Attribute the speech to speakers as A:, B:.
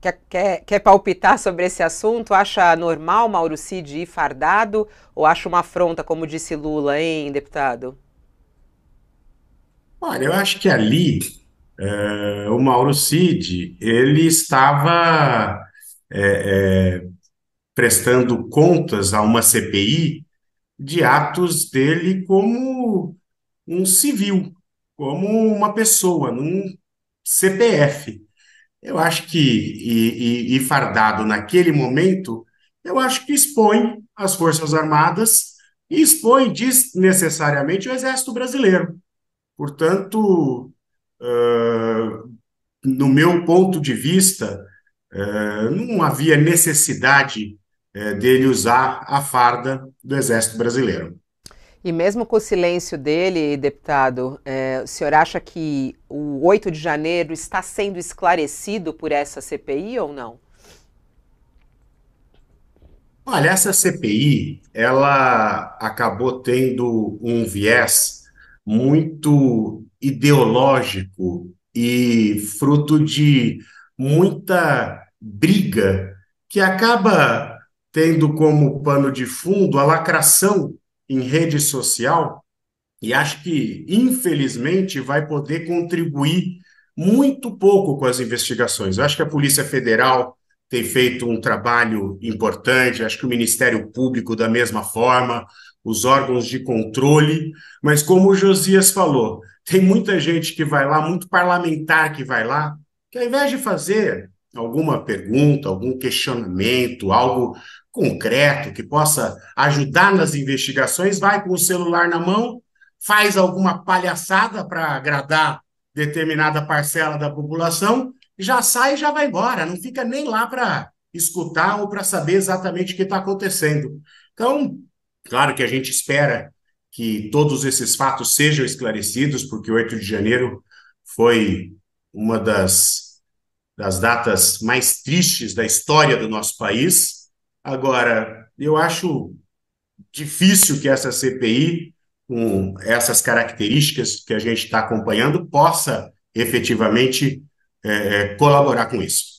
A: Quer, quer, quer palpitar sobre esse assunto? Acha normal Mauro Cid ir fardado ou acha uma afronta, como disse Lula, hein, deputado?
B: Olha, eu acho que ali é, o Mauro Cid ele estava é, é, prestando contas a uma CPI de atos dele como um civil, como uma pessoa, num CPF eu acho que, e, e, e fardado naquele momento, eu acho que expõe as Forças Armadas e expõe desnecessariamente o Exército Brasileiro. Portanto, uh, no meu ponto de vista, uh, não havia necessidade uh, dele usar a farda do Exército Brasileiro.
A: E mesmo com o silêncio dele, deputado, é, o senhor acha que o 8 de janeiro está sendo esclarecido por essa CPI ou não?
B: Olha, essa CPI, ela acabou tendo um viés muito ideológico e fruto de muita briga que acaba tendo como pano de fundo a lacração em rede social e acho que, infelizmente, vai poder contribuir muito pouco com as investigações. Eu acho que a Polícia Federal tem feito um trabalho importante, acho que o Ministério Público, da mesma forma, os órgãos de controle, mas como o Josias falou, tem muita gente que vai lá, muito parlamentar que vai lá, que ao invés de fazer alguma pergunta, algum questionamento, algo concreto, que possa ajudar nas investigações, vai com o celular na mão, faz alguma palhaçada para agradar determinada parcela da população, já sai e já vai embora, não fica nem lá para escutar ou para saber exatamente o que está acontecendo. Então, claro que a gente espera que todos esses fatos sejam esclarecidos, porque 8 de janeiro foi uma das, das datas mais tristes da história do nosso país Agora, eu acho difícil que essa CPI, com essas características que a gente está acompanhando, possa efetivamente é, é colaborar com isso.